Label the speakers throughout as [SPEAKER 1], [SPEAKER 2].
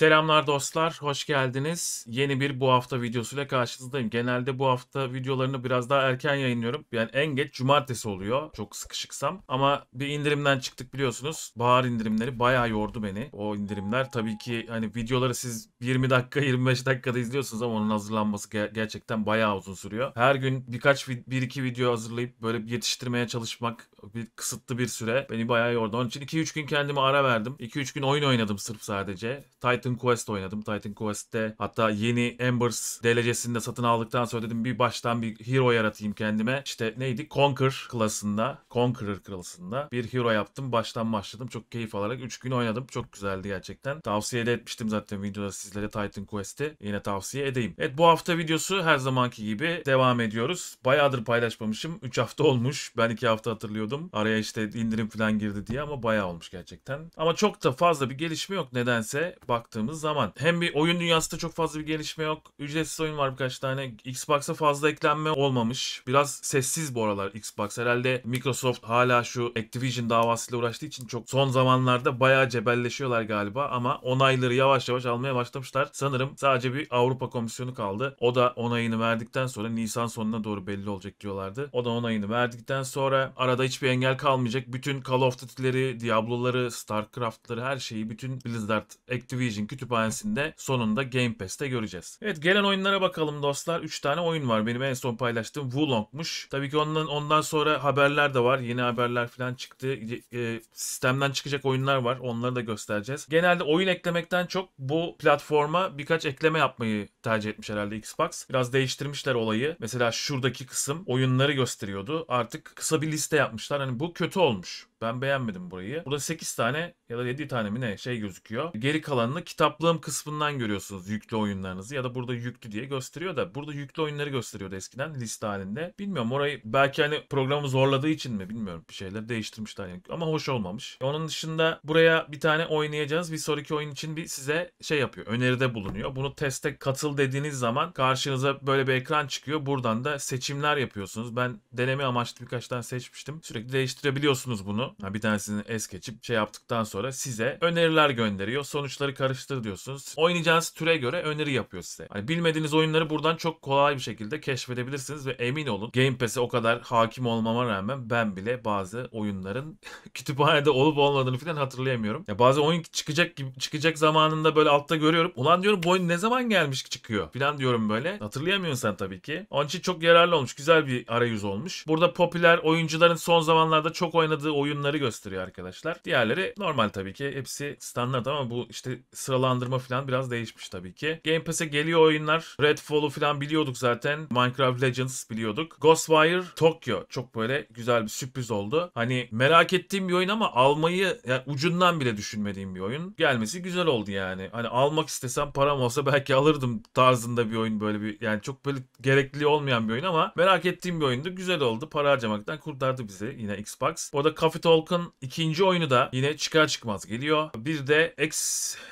[SPEAKER 1] Selamlar dostlar, hoş geldiniz. Yeni bir bu hafta videosuyla karşınızdayım. Genelde bu hafta videolarını biraz daha erken yayınlıyorum. Yani en geç cumartesi oluyor. Çok sıkışıksam. Ama bir indirimden çıktık biliyorsunuz. Bahar indirimleri bayağı yordu beni. O indirimler tabii ki hani videoları siz 20 dakika 25 dakikada izliyorsunuz ama onun hazırlanması ger- gerçekten bayağı uzun sürüyor. Her gün birkaç bir iki video hazırlayıp böyle yetiştirmeye çalışmak bir kısıtlı bir süre beni bayağı yordu. Onun için 2-3 gün kendime ara verdim. 2-3 gün oyun oynadım sırf sadece. Titan Quest oynadım. Titan Quest'te hatta yeni Embers DLC'sini de satın aldıktan sonra dedim bir baştan bir hero yaratayım kendime. İşte neydi? Conquer klasında, Conqueror klasında bir hero yaptım. Baştan başladım. Çok keyif alarak 3 gün oynadım. Çok güzeldi gerçekten. Tavsiye de etmiştim zaten videoda sizlere Titan Quest'i. Yine tavsiye edeyim. Evet bu hafta videosu her zamanki gibi devam ediyoruz. Bayağıdır paylaşmamışım. 3 hafta olmuş. Ben 2 hafta hatırlıyordum bekliyordum. Araya işte indirim falan girdi diye ama bayağı olmuş gerçekten. Ama çok da fazla bir gelişme yok nedense baktığımız zaman. Hem bir oyun dünyasında çok fazla bir gelişme yok. Ücretsiz oyun var birkaç tane. Xbox'a fazla eklenme olmamış. Biraz sessiz bu aralar Xbox. Herhalde Microsoft hala şu Activision davasıyla uğraştığı için çok son zamanlarda bayağı cebelleşiyorlar galiba ama onayları yavaş yavaş almaya başlamışlar. Sanırım sadece bir Avrupa Komisyonu kaldı. O da onayını verdikten sonra Nisan sonuna doğru belli olacak diyorlardı. O da onayını verdikten sonra arada hiç hiçbir engel kalmayacak. Bütün Call of Duty'leri, Diablo'ları, StarCraft'ları her şeyi bütün Blizzard Activision kütüphanesinde sonunda Game Pass'te göreceğiz. Evet gelen oyunlara bakalım dostlar. 3 tane oyun var. Benim en son paylaştığım Wulong'muş. Tabii ki ondan ondan sonra haberler de var. Yeni haberler falan çıktı. E, sistemden çıkacak oyunlar var. Onları da göstereceğiz. Genelde oyun eklemekten çok bu platforma birkaç ekleme yapmayı tercih etmiş herhalde Xbox. Biraz değiştirmişler olayı. Mesela şuradaki kısım oyunları gösteriyordu. Artık kısa bir liste yapmışlar yapmışlar. Hani bu kötü olmuş. Ben beğenmedim burayı. Burada 8 tane ya da 7 tane mi ne şey gözüküyor. Geri kalanını kitaplığım kısmından görüyorsunuz yüklü oyunlarınızı ya da burada yüklü diye gösteriyor da burada yüklü oyunları gösteriyordu eskiden liste halinde. Bilmiyorum orayı belki hani programı zorladığı için mi bilmiyorum bir şeyler değiştirmişler yani. ama hoş olmamış. E onun dışında buraya bir tane oynayacağız. Bir sonraki oyun için bir size şey yapıyor. Öneride bulunuyor. Bunu teste katıl dediğiniz zaman karşınıza böyle bir ekran çıkıyor. Buradan da seçimler yapıyorsunuz. Ben deneme amaçlı birkaç tane seçmiştim. Sürekli değiştirebiliyorsunuz bunu oluyor. Bir tanesini es geçip şey yaptıktan sonra size öneriler gönderiyor. Sonuçları karıştır diyorsunuz. Oynayacağınız türe göre öneri yapıyor size. Hani bilmediğiniz oyunları buradan çok kolay bir şekilde keşfedebilirsiniz ve emin olun Game Pass'e o kadar hakim olmama rağmen ben bile bazı oyunların kütüphanede olup olmadığını falan hatırlayamıyorum. Ya bazı oyun çıkacak gibi çıkacak zamanında böyle altta görüyorum. Ulan diyorum bu oyun ne zaman gelmiş ki çıkıyor falan diyorum böyle. Hatırlayamıyorsun sen tabii ki. Onun için çok yararlı olmuş. Güzel bir arayüz olmuş. Burada popüler oyuncuların son zamanlarda çok oynadığı oyun oyunları gösteriyor arkadaşlar. Diğerleri normal tabii ki. Hepsi standart ama bu işte sıralandırma falan biraz değişmiş tabii ki. Game Pass'e geliyor oyunlar. Redfall'u falan biliyorduk zaten. Minecraft Legends biliyorduk. Ghostwire Tokyo çok böyle güzel bir sürpriz oldu. Hani merak ettiğim bir oyun ama almayı yani ucundan bile düşünmediğim bir oyun. Gelmesi güzel oldu yani. Hani almak istesem param olsa belki alırdım tarzında bir oyun böyle bir yani çok böyle gerekli olmayan bir oyun ama merak ettiğim bir oyundu. Güzel oldu. Para harcamaktan kurtardı bizi yine Xbox. Bu arada Coffee Talk'ın ikinci oyunu da yine çıkar çıkmaz geliyor. Bir de Ex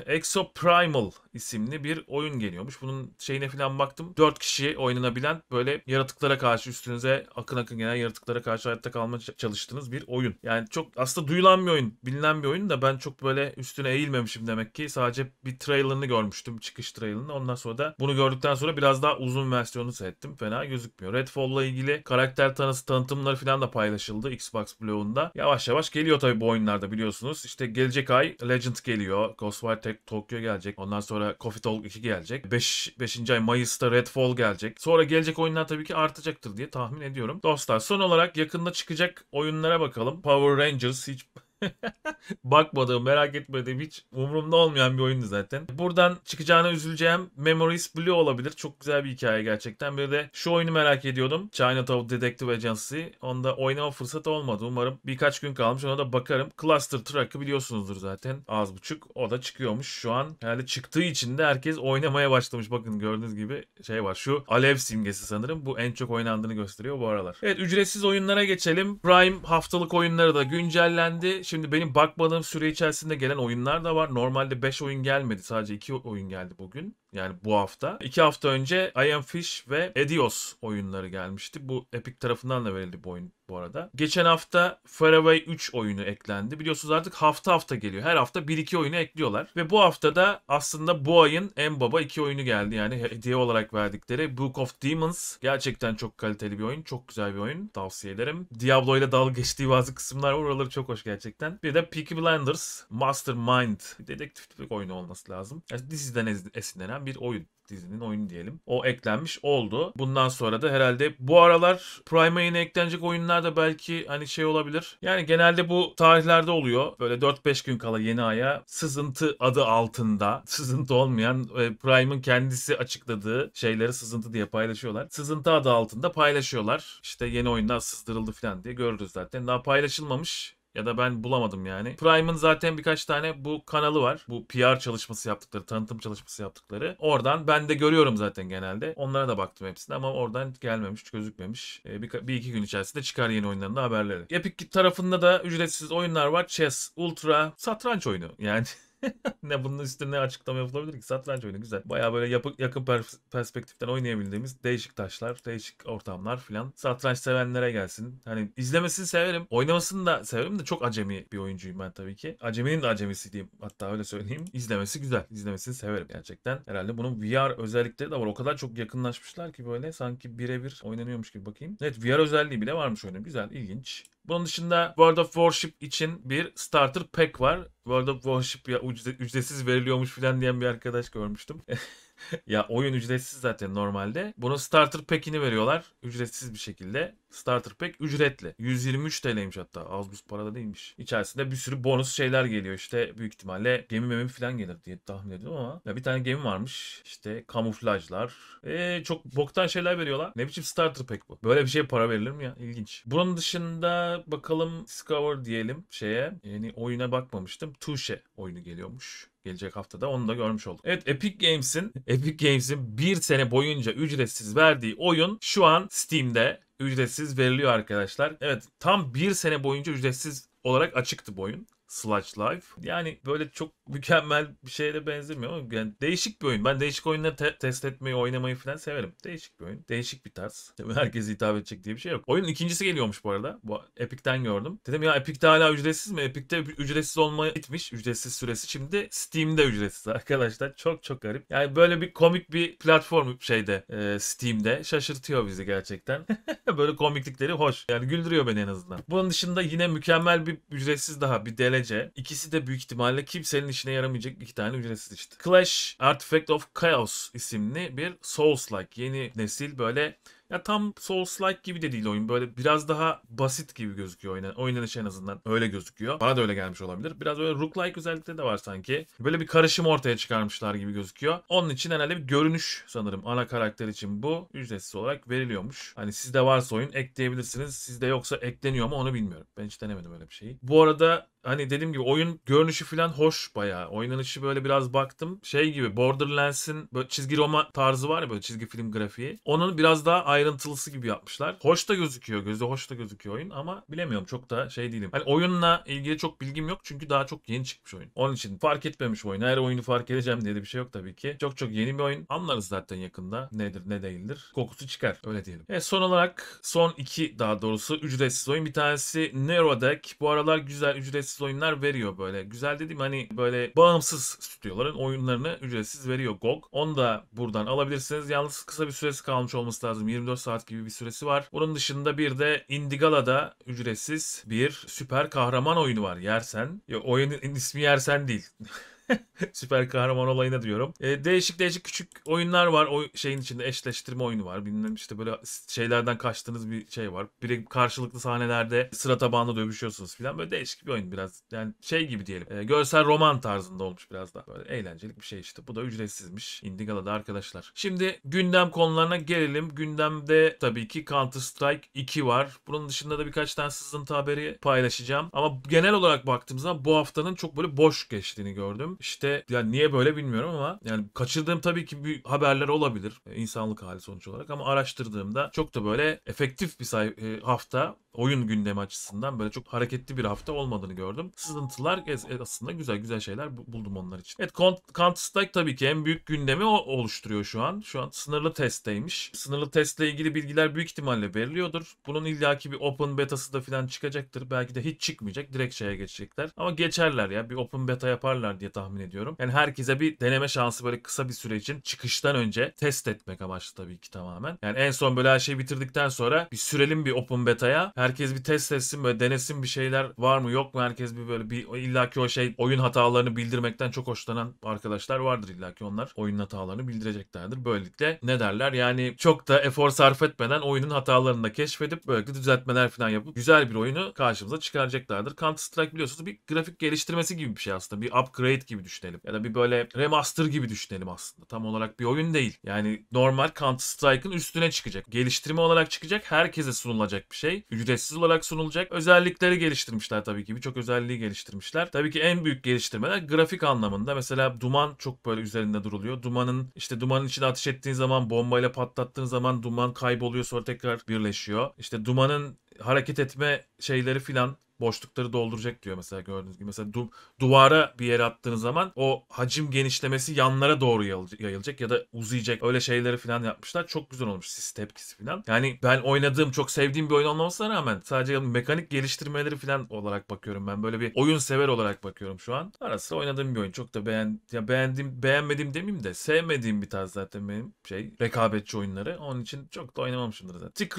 [SPEAKER 1] Exoprimal isimli bir oyun geliyormuş. Bunun şeyine falan baktım. 4 kişi oynanabilen böyle yaratıklara karşı üstünüze akın akın gelen yaratıklara karşı hayatta kalmaya çalıştığınız bir oyun. Yani çok aslında duyulan bir oyun, bilinen bir oyun da ben çok böyle üstüne eğilmemişim demek ki. Sadece bir trailerını görmüştüm, çıkış trailerını. Ondan sonra da bunu gördükten sonra biraz daha uzun versiyonu seyrettim. Fena gözükmüyor. Redfall'la ilgili karakter tanısı tanıtımları falan da paylaşıldı Xbox bloğunda. Yavaş yavaş geliyor tabii bu oyunlarda biliyorsunuz. İşte gelecek ay Legend geliyor. Ghostwire Tokyo gelecek. Ondan sonra sonra Coffee Talk 2 gelecek. 5. 5. ay Mayıs'ta Redfall gelecek. Sonra gelecek oyunlar tabii ki artacaktır diye tahmin ediyorum. Dostlar son olarak yakında çıkacak oyunlara bakalım. Power Rangers hiç Bakmadığım, merak etmediğim, hiç umurumda olmayan bir oyundu zaten. Buradan çıkacağına üzüleceğim Memories Blue olabilir. Çok güzel bir hikaye gerçekten. Bir de şu oyunu merak ediyordum. China Chinatown Detective Agency. Onda oynama fırsatı olmadı. Umarım birkaç gün kalmış ona da bakarım. Cluster Truck'ı biliyorsunuzdur zaten. Az buçuk. O da çıkıyormuş şu an. Herhalde çıktığı için de herkes oynamaya başlamış. Bakın gördüğünüz gibi şey var. Şu alev simgesi sanırım. Bu en çok oynandığını gösteriyor bu aralar. Evet ücretsiz oyunlara geçelim. Prime haftalık oyunları da güncellendi. Şimdi benim bakmadığım süre içerisinde gelen oyunlar da var. Normalde 5 oyun gelmedi. Sadece 2 oyun geldi bugün yani bu hafta. iki hafta önce I Am Fish ve Edios oyunları gelmişti. Bu Epic tarafından da verildi bu oyun bu arada. Geçen hafta Faraway 3 oyunu eklendi. Biliyorsunuz artık hafta hafta geliyor. Her hafta 1-2 oyunu ekliyorlar. Ve bu hafta da aslında bu ayın en baba 2 oyunu geldi. Yani hediye olarak verdikleri Book of Demons. Gerçekten çok kaliteli bir oyun. Çok güzel bir oyun. Tavsiye ederim. Diablo ile dalga geçtiği bazı kısımlar var. Oraları çok hoş gerçekten. Bir de Peaky Blinders Mastermind. Dedektiflik oyunu olması lazım. Yani diziden esinlenen eklenen bir oyun dizinin oyunu diyelim. O eklenmiş oldu. Bundan sonra da herhalde bu aralar Prime'a yine eklenecek oyunlar da belki hani şey olabilir. Yani genelde bu tarihlerde oluyor. Böyle 4-5 gün kala yeni aya sızıntı adı altında. Sızıntı olmayan e, Prime'ın kendisi açıkladığı şeyleri sızıntı diye paylaşıyorlar. Sızıntı adı altında paylaşıyorlar. İşte yeni oyunlar sızdırıldı falan diye görürüz zaten. Daha paylaşılmamış ya da ben bulamadım yani. Prime'ın zaten birkaç tane bu kanalı var. Bu PR çalışması yaptıkları, tanıtım çalışması yaptıkları. Oradan ben de görüyorum zaten genelde. Onlara da baktım hepsine ama oradan gelmemiş, gözükmemiş. E, bir, bir iki gün içerisinde çıkar yeni oyunların da haberleri. Epic tarafında da ücretsiz oyunlar var. Chess, Ultra, satranç oyunu. Yani ne bunun üstüne açıklama yapılabilir ki? Satranç oyunu güzel. Baya böyle yapı, yakın perspektiften oynayabildiğimiz değişik taşlar, değişik ortamlar filan. Satranç sevenlere gelsin. Hani izlemesini severim. Oynamasını da severim de çok acemi bir oyuncuyum ben tabii ki. Aceminin de acemisi diyeyim. Hatta öyle söyleyeyim. İzlemesi güzel. İzlemesini severim gerçekten. Herhalde bunun VR özellikleri de var. O kadar çok yakınlaşmışlar ki böyle sanki birebir oynanıyormuş gibi bakayım. Evet VR özelliği bile varmış oyunun. Güzel, ilginç. Bunun dışında World of Warship için bir starter pack var. World of Warship ya ücretsiz veriliyormuş falan diyen bir arkadaş görmüştüm. ya oyun ücretsiz zaten normalde. Bunun starter pack'ini veriyorlar ücretsiz bir şekilde. Starter Pack ücretli. 123 TL'ymiş hatta. Az buz parada değilmiş. İçerisinde bir sürü bonus şeyler geliyor. İşte büyük ihtimalle gemi memi falan gelir diye tahmin ediyorum ama ya bir tane gemi varmış. İşte kamuflajlar. Eee çok boktan şeyler veriyorlar. Ne biçim starter pack bu? Böyle bir şey para verilir mi ya? İlginç. Bunun dışında bakalım Discover diyelim şeye. yani oyuna bakmamıştım. Tuşe oyunu geliyormuş gelecek haftada onu da görmüş olduk. Evet Epic Games'in Epic Games'in bir sene boyunca ücretsiz verdiği oyun şu an Steam'de ücretsiz veriliyor arkadaşlar. Evet tam bir sene boyunca ücretsiz olarak açıktı bu oyun. Sludge Life. Yani böyle çok mükemmel bir şeye de benzemiyor ama yani değişik bir oyun. Ben değişik oyunları te- test etmeyi, oynamayı falan severim. Değişik bir oyun. Değişik bir tarz. Herkese hitap edecek diye bir şey yok. Oyunun ikincisi geliyormuş bu arada. Bu Epic'ten gördüm. Dedim ya Epic'te hala ücretsiz mi? Epic'te ücretsiz olmaya gitmiş. Ücretsiz süresi. Şimdi Steam'de ücretsiz arkadaşlar. Çok çok garip. Yani böyle bir komik bir platform şeyde e, Steam'de. Şaşırtıyor bizi gerçekten. böyle komiklikleri hoş. Yani güldürüyor beni en azından. Bunun dışında yine mükemmel bir ücretsiz daha. Bir DLC. İkisi de büyük ihtimalle kimsenin işine yaramayacak iki tane ücretsiz işte. Clash Artifact of Chaos isimli bir Souls-like yeni nesil böyle ya tam Souls-like gibi de değil oyun. Böyle biraz daha basit gibi gözüküyor oynan oynanış en azından. Öyle gözüküyor. Bana da öyle gelmiş olabilir. Biraz böyle rook-like özellikleri de var sanki. Böyle bir karışım ortaya çıkarmışlar gibi gözüküyor. Onun için herhalde bir görünüş sanırım ana karakter için bu ücretsiz olarak veriliyormuş. Hani sizde varsa oyun ekleyebilirsiniz. Sizde yoksa ekleniyor mu onu bilmiyorum. Ben hiç denemedim öyle bir şeyi. Bu arada hani dediğim gibi oyun görünüşü falan hoş bayağı. Oynanışı böyle biraz baktım. Şey gibi Borderlands'in böyle çizgi roma tarzı var ya böyle çizgi film grafiği. Onun biraz daha ayrıntılısı gibi yapmışlar. Hoş da gözüküyor. Gözü hoş da gözüküyor oyun ama bilemiyorum çok da şey değilim. Hani oyunla ilgili çok bilgim yok çünkü daha çok yeni çıkmış oyun. Onun için fark etmemiş oyun. Her oyunu fark edeceğim diye de bir şey yok tabii ki. Çok çok yeni bir oyun. Anlarız zaten yakında. Nedir ne değildir. Kokusu çıkar. Öyle diyelim. Evet son olarak son iki daha doğrusu ücretsiz oyun. Bir tanesi Neurodeck. Bu aralar güzel ücretsiz oyunlar veriyor böyle. Güzel dediğim hani böyle bağımsız stüdyoların oyunlarını ücretsiz veriyor GOG. Onu da buradan alabilirsiniz. Yalnız kısa bir süresi kalmış olması lazım. 20 24 saat gibi bir süresi var. Onun dışında bir de Indigala'da ücretsiz bir süper kahraman oyunu var. Yersen. Ya, oyunun ismi Yersen değil. Süper kahraman olayına diyorum. E, değişik değişik küçük oyunlar var. O şeyin içinde eşleştirme oyunu var. Bilmem işte böyle şeylerden kaçtığınız bir şey var. Bir karşılıklı sahnelerde sıra tabanlı dövüşüyorsunuz falan. Böyle değişik bir oyun biraz. Yani şey gibi diyelim. E, görsel roman tarzında olmuş biraz daha. Böyle eğlencelik bir şey işte. Bu da ücretsizmiş. Indigala'da arkadaşlar. Şimdi gündem konularına gelelim. Gündemde tabii ki Counter Strike 2 var. Bunun dışında da birkaç tane sızıntı haberi paylaşacağım. Ama genel olarak baktığımızda bu haftanın çok böyle boş geçtiğini gördüm. İşte yani niye böyle bilmiyorum ama yani kaçırdığım tabii ki bir haberler olabilir e, insanlık hali sonuç olarak ama araştırdığımda çok da böyle efektif bir say- e, hafta oyun gündemi açısından böyle çok hareketli bir hafta olmadığını gördüm. Sızıntılar e, aslında güzel güzel şeyler buldum onlar için. Evet Counter Strike tabii ki en büyük gündemi o oluşturuyor şu an. Şu an sınırlı testteymiş. Sınırlı testle ilgili bilgiler büyük ihtimalle veriliyordur. Bunun illaki bir open betası da falan çıkacaktır. Belki de hiç çıkmayacak. Direkt şeye geçecekler. Ama geçerler ya. Bir open beta yaparlar diye tahmin tahmin ediyorum. Yani herkese bir deneme şansı böyle kısa bir süre için çıkıştan önce test etmek amaçlı tabii ki tamamen. Yani en son böyle her şeyi bitirdikten sonra bir sürelim bir open beta'ya. Herkes bir test etsin böyle denesin bir şeyler var mı yok mu herkes bir böyle bir illaki o şey oyun hatalarını bildirmekten çok hoşlanan arkadaşlar vardır illaki onlar oyun hatalarını bildireceklerdir. Böylelikle ne derler yani çok da efor sarf etmeden oyunun hatalarını da keşfedip böyle düzeltmeler falan yapıp güzel bir oyunu karşımıza çıkaracaklardır. Counter Strike biliyorsunuz bir grafik geliştirmesi gibi bir şey aslında. Bir upgrade gibi gibi düşünelim. Ya da bir böyle remaster gibi düşünelim aslında. Tam olarak bir oyun değil. Yani normal Counter Strike'ın üstüne çıkacak. Geliştirme olarak çıkacak. Herkese sunulacak bir şey. Ücretsiz olarak sunulacak. Özellikleri geliştirmişler tabii ki. Birçok özelliği geliştirmişler. Tabii ki en büyük geliştirmeler grafik anlamında. Mesela duman çok böyle üzerinde duruluyor. Dumanın işte dumanın içine ateş ettiğin zaman bombayla patlattığın zaman duman kayboluyor sonra tekrar birleşiyor. İşte dumanın hareket etme şeyleri filan boşlukları dolduracak diyor mesela gördüğünüz gibi. Mesela du duvara bir yere attığınız zaman o hacim genişlemesi yanlara doğru yayılacak ya da uzayacak. Öyle şeyleri falan yapmışlar. Çok güzel olmuş sis tepkisi falan. Yani ben oynadığım çok sevdiğim bir oyun olmamasına rağmen sadece mekanik geliştirmeleri falan olarak bakıyorum ben. Böyle bir oyun sever olarak bakıyorum şu an. Ara sıra oynadığım bir oyun. Çok da beğen ya beğendim beğenmedim demeyeyim de sevmediğim bir tarz zaten benim şey rekabetçi oyunları. Onun için çok da oynamamışımdır zaten. Tick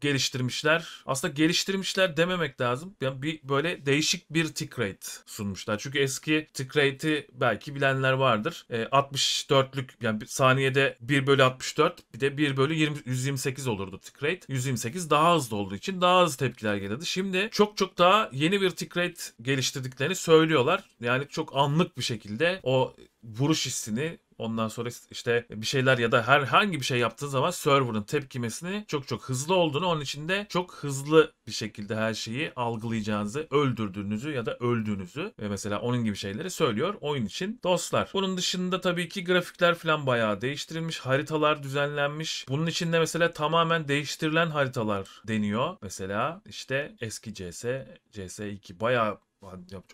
[SPEAKER 1] geliştirmişler. Aslında geliştirmişler dememek lazım. Yani bir böyle değişik bir tick rate sunmuşlar. Çünkü eski tick rate'i belki bilenler vardır. E, 64'lük yani saniyede 1 bölü 64 bir de 1 bölü 20, 128 olurdu tick rate. 128 daha hızlı olduğu için daha hızlı tepkiler gelirdi. Şimdi çok çok daha yeni bir tick rate geliştirdiklerini söylüyorlar. Yani çok anlık bir şekilde o vuruş hissini Ondan sonra işte bir şeyler ya da herhangi bir şey yaptığı zaman server'ın tepkimesini çok çok hızlı olduğunu onun için de çok hızlı bir şekilde her şeyi algılayacağınızı, öldürdüğünüzü ya da öldüğünüzü ve mesela onun gibi şeyleri söylüyor oyun için dostlar. Bunun dışında tabii ki grafikler falan bayağı değiştirilmiş, haritalar düzenlenmiş. Bunun içinde mesela tamamen değiştirilen haritalar deniyor. Mesela işte eski CS, CS2 bayağı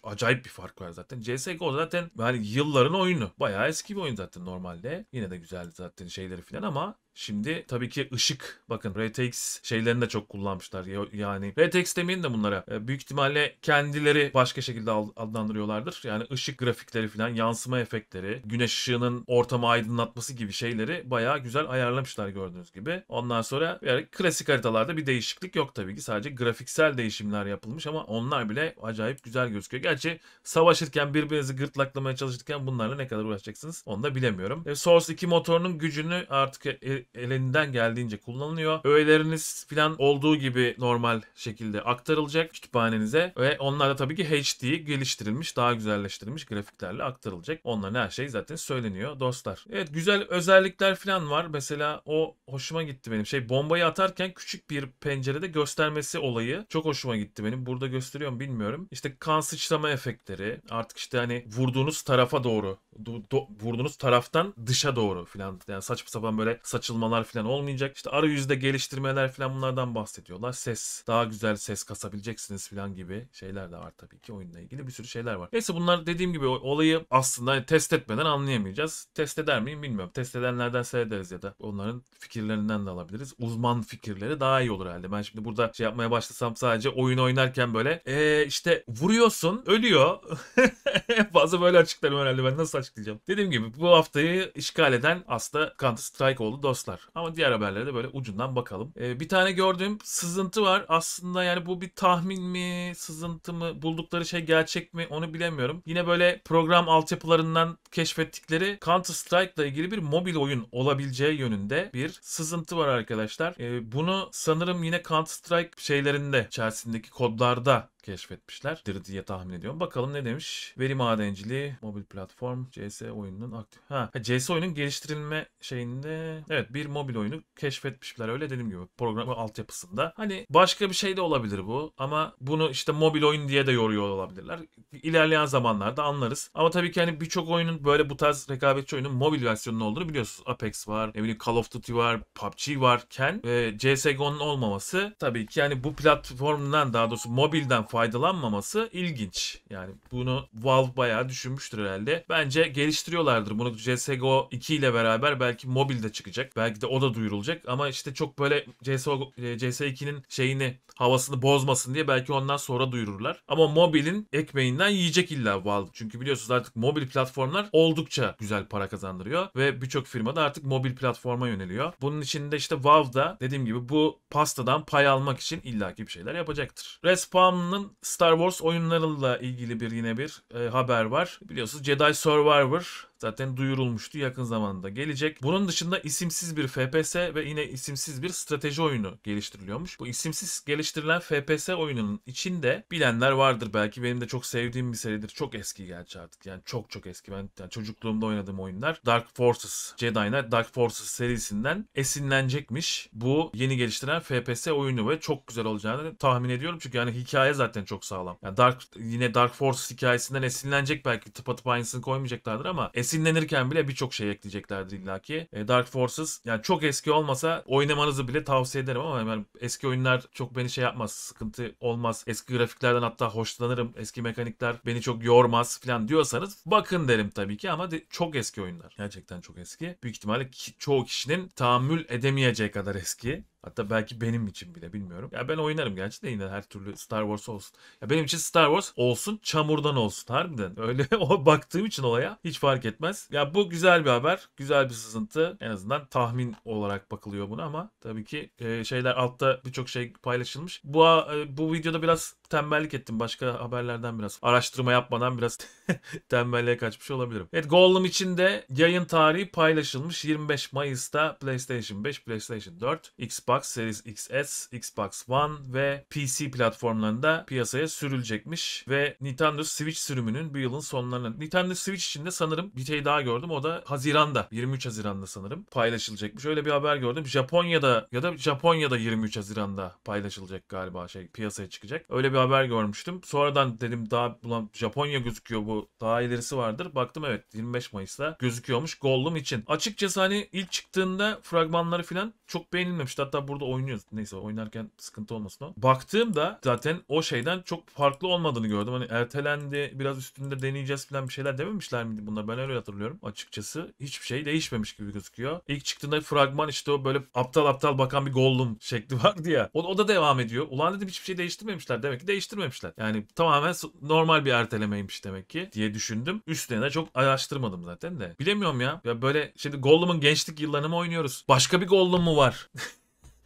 [SPEAKER 1] acayip bir fark var zaten. CSGO zaten yani yılların oyunu. Bayağı eski bir oyun zaten normalde. Yine de güzeldi zaten şeyleri falan ama Şimdi tabii ki ışık bakın RTX şeylerini de çok kullanmışlar. Yani RTX demeyin de bunlara. E, büyük ihtimalle kendileri başka şekilde adlandırıyorlardır. Yani ışık grafikleri falan, yansıma efektleri, güneş ışığının ortamı aydınlatması gibi şeyleri bayağı güzel ayarlamışlar gördüğünüz gibi. Ondan sonra yani klasik haritalarda bir değişiklik yok tabii ki. Sadece grafiksel değişimler yapılmış ama onlar bile acayip güzel gözüküyor. Gerçi savaşırken birbirinizi gırtlaklamaya çalışırken bunlarla ne kadar uğraşacaksınız onu da bilemiyorum. E, Source 2 motorunun gücünü artık e, elinden geldiğince kullanılıyor. Öğeleriniz falan olduğu gibi normal şekilde aktarılacak kütüphanenize ve onlar da tabii ki HD geliştirilmiş, daha güzelleştirilmiş grafiklerle aktarılacak. Onların her şey zaten söyleniyor dostlar. Evet güzel özellikler falan var. Mesela o hoşuma gitti benim. Şey bombayı atarken küçük bir pencerede göstermesi olayı çok hoşuma gitti benim. Burada gösteriyorum bilmiyorum. İşte kan sıçrama efektleri artık işte hani vurduğunuz tarafa doğru do, do, vurduğunuz taraftan dışa doğru filan yani saçma sapan böyle saçılı bozulmalar falan olmayacak. İşte arayüzde geliştirmeler falan bunlardan bahsediyorlar. Ses, daha güzel ses kasabileceksiniz falan gibi şeyler de var tabii ki oyunla ilgili bir sürü şeyler var. Neyse bunlar dediğim gibi olayı aslında hani test etmeden anlayamayacağız. Test eder miyim bilmiyorum. Test edenlerden seyrederiz ya da onların fikirlerinden de alabiliriz. Uzman fikirleri daha iyi olur herhalde. Ben şimdi burada şey yapmaya başlasam sadece oyun oynarken böyle ee, işte vuruyorsun ölüyor en fazla böyle açıklarım herhalde ben nasıl açıklayacağım. Dediğim gibi bu haftayı işgal eden aslında Counter Strike oldu dostlar. Ama diğer haberlere de böyle ucundan bakalım. Ee, bir tane gördüğüm sızıntı var. Aslında yani bu bir tahmin mi, sızıntı mı, buldukları şey gerçek mi onu bilemiyorum. Yine böyle program altyapılarından keşfettikleri Counter Strike ile ilgili bir mobil oyun olabileceği yönünde bir sızıntı var arkadaşlar. Ee, bunu sanırım yine Counter Strike şeylerinde içerisindeki kodlarda keşfetmişlerdir diye tahmin ediyorum. Bakalım ne demiş? Veri madenciliği, mobil platform, CS oyununun aktif... Ha, CS oyunun geliştirilme şeyinde... Evet bir mobil oyunu keşfetmişler öyle dediğim gibi programın altyapısında. Hani başka bir şey de olabilir bu ama bunu işte mobil oyun diye de yoruyor olabilirler. İlerleyen zamanlarda anlarız. Ama tabii ki hani birçok oyunun böyle bu tarz rekabetçi oyunun mobil versiyonu olduğunu biliyorsunuz. Apex var, ne bileyim Call of Duty var, PUBG varken e, CSGO'nun olmaması tabii ki yani bu platformdan daha doğrusu mobilden faydalanmaması ilginç. Yani bunu Valve bayağı düşünmüştür herhalde. Bence geliştiriyorlardır. Bunu CSGO 2 ile beraber belki mobilde çıkacak. Belki de o da duyurulacak. Ama işte çok böyle CSGO, e, CS2'nin şeyini havasını bozmasın diye belki ondan sonra duyururlar. Ama mobilin ekmeğinden yiyecek illa Valve. Çünkü biliyorsunuz artık mobil platformlar oldukça güzel para kazandırıyor ve birçok firma da artık mobil platforma yöneliyor. Bunun içinde işte Valve da dediğim gibi bu pastadan pay almak için illaki bir şeyler yapacaktır. Respawn'ın Star Wars oyunlarıyla ilgili bir yine bir e, haber var. Biliyorsunuz Jedi Survivor zaten duyurulmuştu yakın zamanda gelecek. Bunun dışında isimsiz bir FPS ve yine isimsiz bir strateji oyunu geliştiriliyormuş. Bu isimsiz geliştirilen FPS oyununun içinde bilenler vardır belki benim de çok sevdiğim bir seridir. Çok eski gerçi artık yani çok çok eski. Ben yani çocukluğumda oynadığım oyunlar Dark Forces, Jedi Knight Dark Forces serisinden esinlenecekmiş bu yeni geliştirilen FPS oyunu ve çok güzel olacağını tahmin ediyorum. Çünkü yani hikaye zaten çok sağlam. Yani Dark yine Dark Forces hikayesinden esinlenecek belki tıpatıp aynısını koymayacaklardır ama es esinlenirken bile birçok şey ekleyeceklerdir illaki. E, Dark Forces yani çok eski olmasa oynamanızı bile tavsiye ederim ama yani eski oyunlar çok beni şey yapmaz, sıkıntı olmaz. Eski grafiklerden hatta hoşlanırım. Eski mekanikler beni çok yormaz falan diyorsanız bakın derim tabii ki ama de, çok eski oyunlar. Gerçekten çok eski. Büyük ihtimalle ki, çoğu kişinin tahammül edemeyeceği kadar eski. Hatta belki benim için bile bilmiyorum. Ya ben oynarım gerçi de yine her türlü Star Wars olsun. Ya benim için Star Wars olsun çamurdan olsun harbiden. Öyle o baktığım için olaya hiç fark etmez. Ya bu güzel bir haber. Güzel bir sızıntı. En azından tahmin olarak bakılıyor buna ama tabii ki e, şeyler altta birçok şey paylaşılmış. Bu e, bu videoda biraz tembellik ettim. Başka haberlerden biraz araştırma yapmadan biraz tembelliğe kaçmış olabilirim. Evet Gollum için de yayın tarihi paylaşılmış. 25 Mayıs'ta PlayStation 5, PlayStation 4, Xbox Series XS, Xbox One ve PC platformlarında piyasaya sürülecekmiş ve Nintendo Switch sürümünün bu yılın sonlarına Nintendo Switch için de sanırım bir şey daha gördüm. O da Haziran'da 23 Haziran'da sanırım paylaşılacakmış. Öyle bir haber gördüm. Japonya'da ya da Japonya'da 23 Haziran'da paylaşılacak galiba şey piyasaya çıkacak. Öyle bir bir haber görmüştüm. Sonradan dedim daha bulan Japonya gözüküyor bu. Daha ilerisi vardır. Baktım evet 25 Mayıs'ta gözüküyormuş Gollum için. Açıkçası hani ilk çıktığında fragmanları falan çok beğenilmemişti. Hatta burada oynuyoruz. Neyse oynarken sıkıntı olmasın o. Baktığımda zaten o şeyden çok farklı olmadığını gördüm. Hani ertelendi biraz üstünde deneyeceğiz falan bir şeyler dememişler miydi bunlar? Ben öyle hatırlıyorum. Açıkçası hiçbir şey değişmemiş gibi gözüküyor. İlk çıktığında fragman işte o böyle aptal aptal bakan bir Gollum şekli vardı ya. O, o da devam ediyor. Ulan dedim hiçbir şey değiştirmemişler. Demek ki değiştirmemişler. Yani tamamen normal bir ertelemeymiş demek ki diye düşündüm. Üstüne de çok araştırmadım zaten de. Bilemiyorum ya. Ya böyle şimdi Gollum'un gençlik yıllarını mı oynuyoruz? Başka bir Gollum mu var?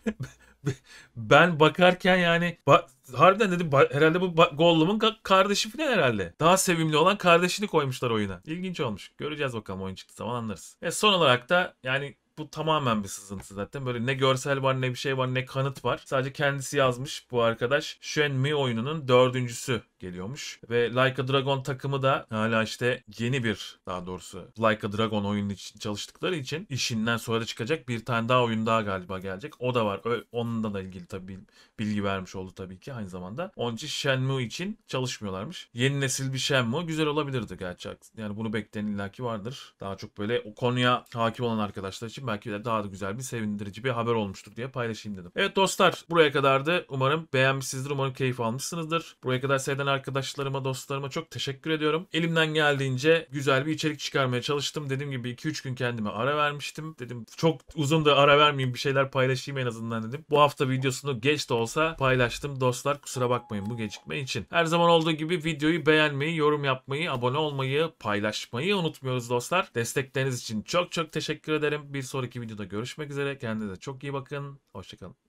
[SPEAKER 1] ben bakarken yani ba harbiden dedim herhalde bu Gollum'un ka kardeşi falan herhalde. Daha sevimli olan kardeşini koymuşlar oyuna. İlginç olmuş. Göreceğiz bakalım oyun çıktı zaman anlarız. Ve son olarak da yani bu tamamen bir sızıntı zaten. Böyle ne görsel var ne bir şey var ne kanıt var. Sadece kendisi yazmış bu arkadaş. Shenmue oyununun dördüncüsü geliyormuş. Ve Like a Dragon takımı da hala işte yeni bir daha doğrusu Like a Dragon oyunu için çalıştıkları için işinden sonra çıkacak bir tane daha oyun daha galiba gelecek. O da var. Onunla da ilgili tabii bilgi vermiş oldu tabii ki aynı zamanda. Onun için Shenmue için çalışmıyorlarmış. Yeni nesil bir Shenmue güzel olabilirdi gerçi. Yani bunu bekleyen illaki vardır. Daha çok böyle o konuya hakim olan arkadaşlar için belki de daha da güzel bir sevindirici bir haber olmuştur diye paylaşayım dedim. Evet dostlar buraya kadardı. Umarım beğenmişsinizdir. Umarım keyif almışsınızdır. Buraya kadar seyreden arkadaşlarıma, dostlarıma çok teşekkür ediyorum. Elimden geldiğince güzel bir içerik çıkarmaya çalıştım. Dediğim gibi 2-3 gün kendime ara vermiştim. Dedim çok uzun da ara vermeyeyim bir şeyler paylaşayım en azından dedim. Bu hafta videosunu geç de olsa paylaştım. Dostlar kusura bakmayın bu gecikme için. Her zaman olduğu gibi videoyu beğenmeyi, yorum yapmayı, abone olmayı, paylaşmayı unutmuyoruz dostlar. Destekleriniz için çok çok teşekkür ederim. Bir sonraki videoda görüşmek üzere. Kendinize çok iyi bakın. Hoşçakalın.